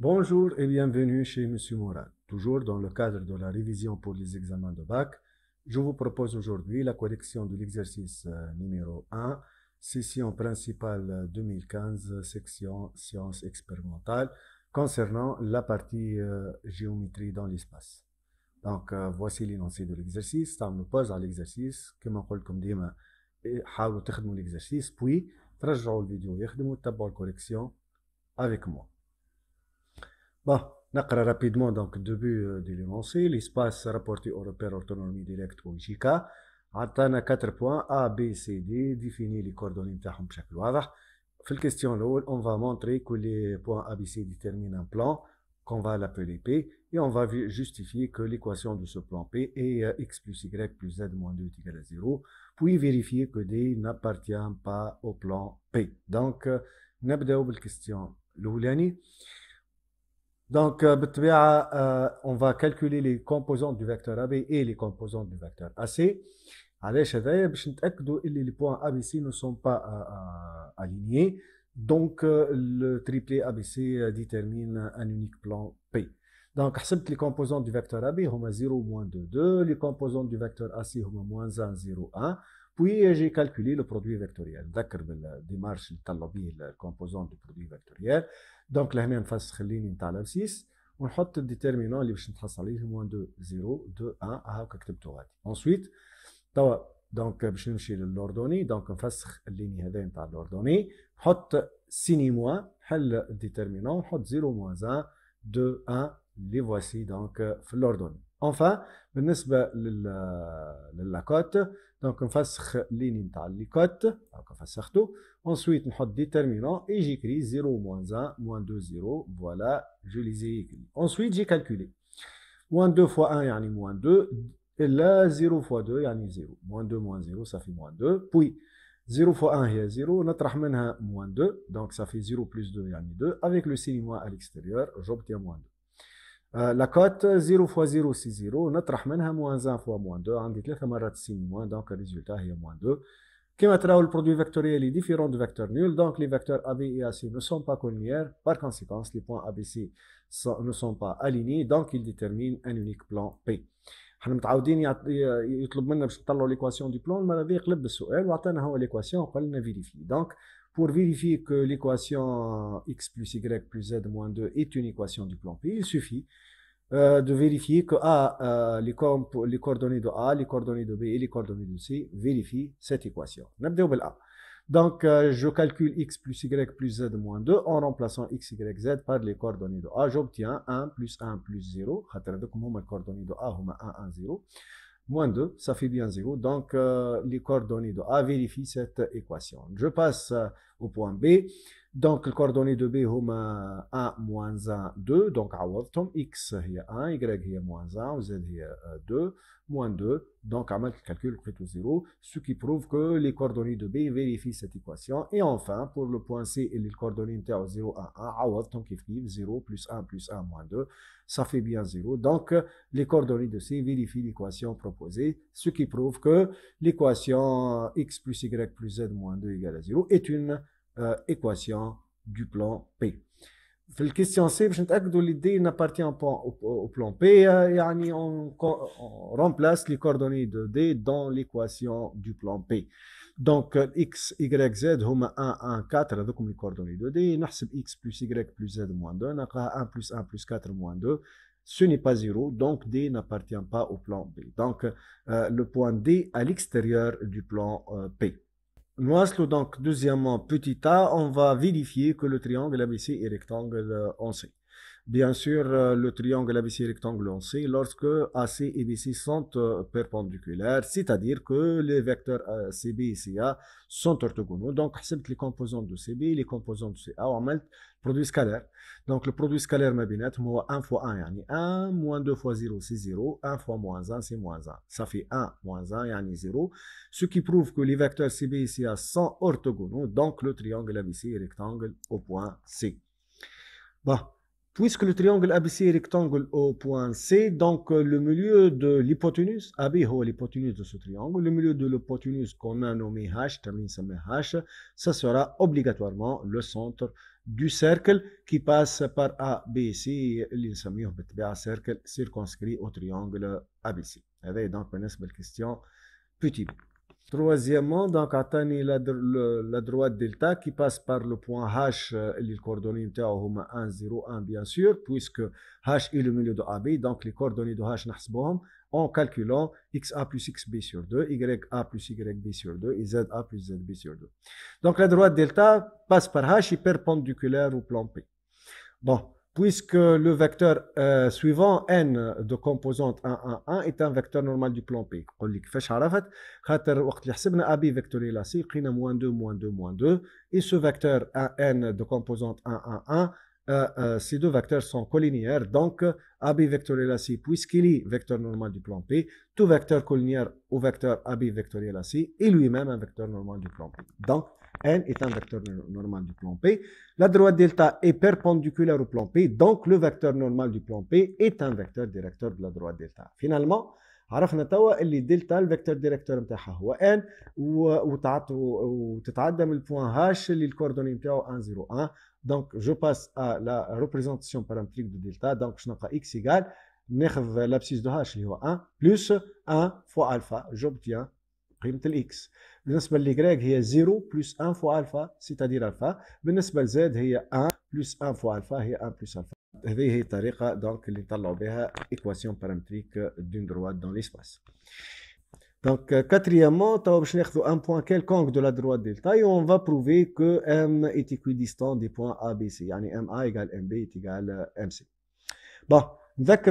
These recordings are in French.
Bonjour et bienvenue chez Monsieur Morin. Toujours dans le cadre de la révision pour les examens de bac, je vous propose aujourd'hui la correction de l'exercice euh, numéro 1, session principale 2015, euh, section sciences expérimentales, concernant la partie euh, géométrie dans l'espace. Donc, voici l'énoncé de l'exercice. me pose à l'exercice l'exercice puis avec moi. Bah, نقرا rapidement donc début euh, de l'énoncé l'espace rapporté au repère autonomie directe ou JK a quatre points A B C D définis les coordonnées de chaque واضح في الكيستيون الاول on va montrer que les points A B C déterminent un plan qu'on va l'appeler P et on va justifier que l'équation de ce plan P est euh, x plus y plus z moins 2 égale à 0 puis vérifier que D n'appartient pas au plan P donc نبداو question الاولاني donc, euh, euh, on va calculer les composantes du vecteur AB et les composantes du vecteur AC. Allez, je vais ne sont pas points euh, alignés. Donc, le triplé ABC détermine un unique plan P. Donc, les composantes du vecteur AB, 0, 2, 2. Les composantes du vecteur AC, 1, 0, 1. Puis euh, j'ai calculé le produit vectoriel. D'accord, la démarche, le talobi, le composant du produit vectoriel. Donc, la même la ligne On a le déterminant, qui de moins 2, 0, 2, 1, à la Ensuite, donc, euh, je suis l'ordonnée. Donc, on ligne de l'ordonnée. On le déterminant, on 0 moins 1, 2, 1. Les voici, donc, euh, l'ordonnée. Enfin, بالنسبة on donc on ligne الليني les لي On دونك tout. ensuite déterminant et j'écris 0 moins 1 moins 2 0 voilà je les ai écrits ensuite j'ai calculé moins 2 fois 1 yani moins 2 Et là, 0 fois 2 yani 0 moins 2 moins 0 ça fait moins 2 puis 0 fois 1 a 0 Notre منها moins 2 donc ça fait 0 plus 2 yani 2 avec le signe moins à l'extérieur j'obtiens moins 2 la cote 0 fois 0, c'est 0. Notre rahman, moins 1 fois moins 2. On dit que la moins, donc le résultat est moins 2. Kimatra, le produit vectoriel est différent du vecteur nul, donc les vecteurs AB et AC ne sont pas colinéaires. Par conséquent, les points ABC ne sont pas alignés, donc ils déterminent un unique plan P. حنا l'équation du plan, mais on va دي بلون ما le يقلب السؤال a هو l'équation, on ne la vérifier pour vérifier que l'équation x plus y plus z moins 2 est une équation du plan P, il suffit euh, de vérifier que A, euh, les, coordonnées de A, les coordonnées de B et les coordonnées de C vérifient cette équation. Donc, euh, je calcule x plus y plus z moins 2 en remplaçant x, y, z par les coordonnées de A. J'obtiens 1 plus 1 plus 0. les coordonnées de A, 1, 1, 0 moins 2, ça fait bien 0. Donc, euh, les coordonnées de A vérifient cette équation. Je passe euh, au point B. Donc, les coordonnées de B sont 1, moins 1, 2. Donc, à X est 1, Y est moins 1, Z est euh, 2, moins 2. Donc, à mal calcul, plutôt 0. Ce qui prouve que les coordonnées de B vérifient cette équation. Et enfin, pour le point C et les coordonnées de 0, 1, 1, à 0 plus 1 plus 1 moins 2. Ça fait bien 0. Donc, les coordonnées de C vérifient l'équation proposée. Ce qui prouve que l'équation X plus Y plus Z moins 2 égale à 0 est une euh, équation du plan P. La question c'est, je vais que D n'appartient pas au, plan P, euh, on, remplace les coordonnées de D dans l'équation du plan P. Donc, euh, x, y, z, 1, 1, 4, donc les coordonnées de D, x plus y plus z moins 2, 1 plus 1 plus 4 moins 2, ce n'est pas 0, donc D n'appartient pas au plan B. Donc, le point D à l'extérieur du plan P. Noislo, donc deuxièmement, petit a, on va vérifier que le triangle ABC est rectangle euh, en C. Bien sûr, euh, le triangle ABC rectangle en C, lorsque AC et BC sont euh, perpendiculaires, c'est-à-dire que les vecteurs euh, CB et CA sont orthogonaux. Donc, les composantes de CB, les composantes de CA, on le produit scalaire. Donc, le produit scalaire m'a moins 1 fois 1, 1, moins 2 fois 0, c'est 0, 1 fois moins 1, c'est moins 1. Ça fait 1 moins 1, yani 0, ce qui prouve que les vecteurs CB et CA sont orthogonaux, donc le triangle ABC est rectangle au point C. Bon. Bah, Puisque le triangle ABC est rectangle au point C, donc euh, le milieu de l'hypoténuse, AB est oh, l'hypoténuse de ce triangle, le milieu de l'hypoténuse qu'on a nommé H, termine H, ça sera obligatoirement le centre du cercle qui passe par ABC, le cercle circonscrit au triangle ABC. avez donc une question petit Troisièmement, donc, atteignez la, droite delta qui passe par le point H, euh, les coordonnées de 1, 0, 1, bien sûr, puisque H est le milieu de AB, donc les coordonnées de H, nous en calculant xa plus xb sur 2, ya plus yb sur 2 et za plus zb sur 2. Donc la droite delta passe par h est perpendiculaire au plan P. Bon, puisque le vecteur euh, suivant, n de composante 1, 1, 1, est un vecteur normal du plan P. On dit que عرفت خاطر وقت اللي حسبنا AB vectoriel لقينا moins 2, moins 2, moins 2. Et ce vecteur 1n de composante 1, 1, 1, euh, euh, ces deux vecteurs sont collinéaires, donc AB vectoriel ac puisqu'il est vecteur normal du plan P, tout vecteur collinaire au vecteur AB vectoriel ac est lui-même un vecteur normal du plan P. Donc, N est un vecteur normal du plan P. La droite delta est perpendiculaire au plan P, donc le vecteur normal du plan P est un vecteur directeur de la droite delta. Finalement, عرفنا توا اللي دلتا الفيكتور ديريكتور نتاعها هو ان وتتعدى من البوان هاش اللي الكوردوني نتاعو 1 0 1 دونك جو باس ا لا ريبريزونتاسيون بارامتريك de delta. Donc, باش نلقى اكس ايكال ناخذ l'abscisse de هاش اللي 1 بلس 1 فوا الفا جوبتيان قيمه L'équation de Y est 0 plus 1 fois alpha, c'est-à-dire alpha. L'équation de Z est 1 plus 1 fois alpha, c'est 1 plus alpha. C'est l'équation paramétrique d'une droite dans l'espace. Quatrièmement, on va prendre un point de la droite delta et on va prouver que M est équidistant du point ABC. MA égale MB égale MC. Bon. On se souvient que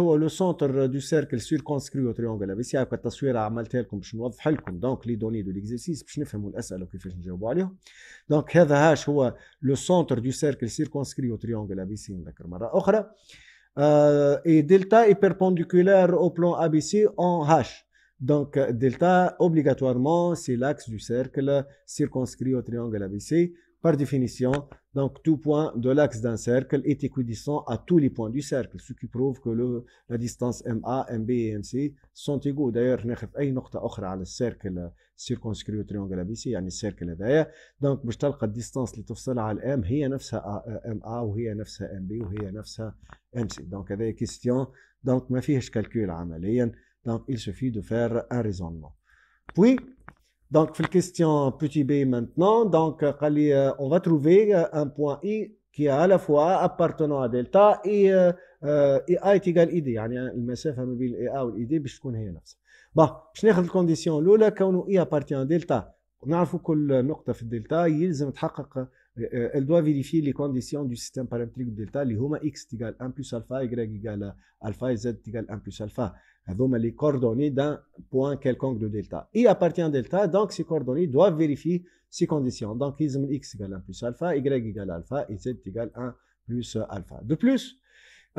H est le centre du cercle circonscrit au triangle ABC. On peut s'assurer que vous avez compris les données de l'exercice. Si vous ne le savez pas, je ne vais pas vous répondre. Donc, H est le centre du cercle circonscrit au triangle ABC. On se souvient de une autre fois. Et delta est perpendiculaire au plan ABC en H. Donc, delta, obligatoirement, c'est l'axe du cercle circonscrit au triangle ABC. Par définition... Donc, tout point de l'axe d'un cercle est équidistant à tous les points du cercle, ce qui prouve que la distance MA, MB et MC sont égaux. D'ailleurs, أي à sur le cercle circonscrit au triangle ABC يعني cercle هذايا. Donc, je باش تلقى الديستانس اللي M على الام هي نفسها euh, MA وهي نفسها MB وهي نفسها MC. Donc, des question. Donc, ma فيهش calcul Donc, il suffit de faire un raisonnement. Puis, donc, la question petit b maintenant, donc, euh, euh, on va trouver euh, un point i qui est à la fois appartenant à delta et id, اي تيقال اي دي يعني المسافه ما بين الاي a والاي دي باش تكون هي نفسها je باش ناخذ الكونديسيون condition كونه اي ابارتيان دلتا نعرفوا كل نقطه في الدلتا يلزم تحقق elle doit vérifier les conditions du système paramétrique delta Les هما x égal 1 plus alpha y égale alpha z égal 1 plus alpha les coordonnées d'un point quelconque de delta. I appartient à delta, donc ces coordonnées doivent vérifier ces conditions. Donc, ils x égale 1 plus alpha, y égale alpha, et z égale 1 plus alpha. De plus,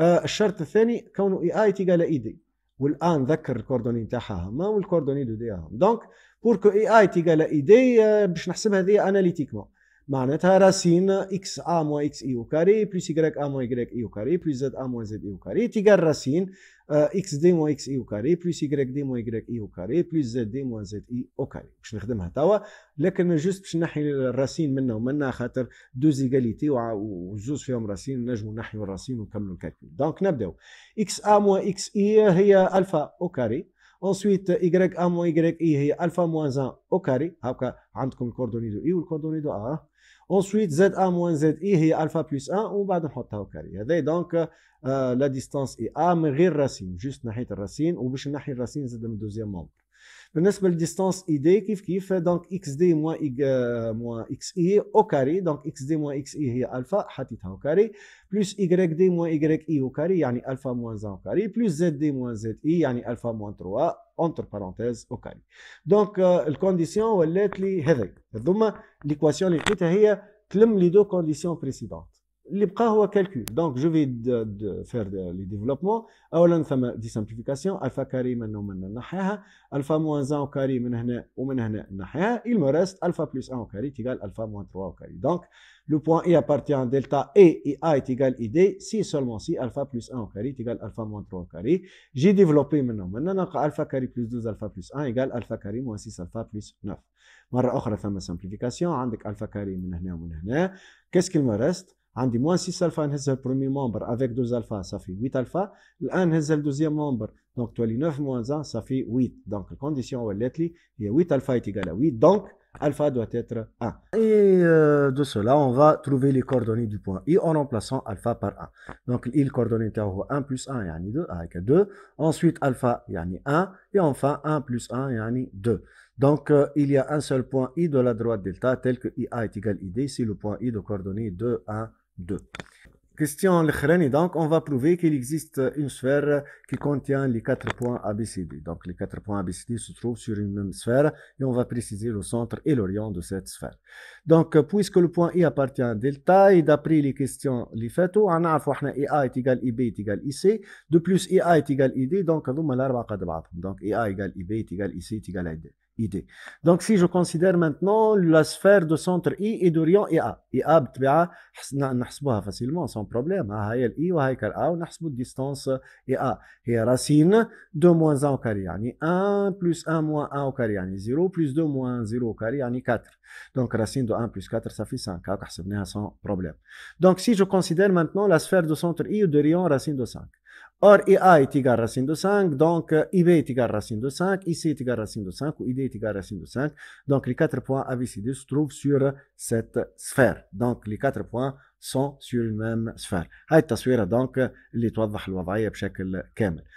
الشرط الثاني كونه اي اي تيجي على اي دي والان ذكر الكوردوني نتاعها هما والكوردوني دو دي هما دونك بور كو اي اي تيجي على اي دي باش نحسبها هذه اناليتيكمون معناتها راسين اكس ا موان اكس اي e او كاري بلس يغريك ا موان يغريك اي او كاري بلس زد ا موان زد اي او كاري تيغار راسين اكس آه، دي موان اكس اي e او كاري بلس يغريك دي موان يغريك اي او كاري بلس زد دي موان زد اي او كاري باش نخدمها توا لكن جوست باش نحي الراسين منها ومنها خاطر دوز ايغاليتي وجوز فيهم راسين نجموا نحيو الراسين ونكملوا الكالكول دونك نبداو اكس ا موان اكس اي هي الفا او كاري انسويت y ا موان y اي هي الفا موان 1 او كاري هكا عندكم الكوردوني دو اي دو ا انسويت زد ا موان زد اي هي الفا بلس 1 ومن بعد نحطها او كاري هذا دونك لا ديستونس اي ا من غير راسين جوست ناحيه الراسين وباش نحي الراسين زاد من دوزيام مومبر distance id qui fait donc xd moins xi e au carré, donc xd moins xi, e alpha, au carré, plus yd moins yi e au carré, alpha moins 1 au carré, plus moins zi, alpha moins 3, entre parenthèses au carré. Donc, euh, condition, L'équation est est donc, je vais faire le développement. Alors, on a fait la Alpha carré est égal à Alpha moins 1 au carré. Il me reste Alpha plus 1 au carré est égal à Alpha moins 3 au carré. Donc, le point I appartient à Delta A et A est égal à Id. Si seulement si Alpha plus 1 au carré est égal à Alpha moins 3 au carré. J'ai développé maintenant Alpha carré plus 12 Alpha plus 1 est égal à Alpha carré moins 6 Alpha plus 9. On a fait la simplification. Qu'est-ce qu'il me reste dit moins 6 le premier membre avec 2 alpha ça fait 8 الفا الان نهزها الدوزيام مومبر دونك تولي 9 moins 1 fait 8 دونك condition, il y a 8 alpha est égal à 8 donc alpha doit être 1. Et euh, de cela, on va trouver les coordonnées du point I en remplaçant alpha par 1. Donc, il coordonnée 1 plus 1, yani 2, avec 2. Ensuite, alpha, yani 1. Et enfin, 1 plus 1, yani 2. Donc, euh, il y a un seul point I de la droite delta, tel que IA est égal à ID, si le point I de coordonnées 2, 1, 2. Question et donc on va prouver qu'il existe une sphère qui contient les quatre points ABCD. Donc les quatre points ABCD se trouvent sur une même sphère et on va préciser le centre et l'orient de cette sphère. Donc puisque le point I appartient à delta et d'après les questions les faites, on e, a IA est égal IB est égal IC, de plus IA e, est égal ID, donc Donc IA à IB est égal IC est égal ID idée. Donc, si je considère maintenant la sphère de centre I et d'Orient IA, IA, بطبيعة نحسبوها facilement, sans problème. I هي A, une distance ونحسبوا distance IA. Et racine 2 moins 1 au carré, 1 plus 1 moins 1 au carré, 0 plus 2 moins 0 au carré, 4. Donc, racine de 1 plus 4, ça fait 5. حسبناها ah, sans problème. Donc, si je considère maintenant la sphère de centre I et d'Orient racine de 5. Or, IA est égal à racine de 5, donc IB est égal à racine de 5, IC est égal à racine de 5 ou ID est égal à racine de 5. Donc, les quatre points ABCD se trouvent sur cette sphère. Donc, les quatre points sont sur une même sphère. donc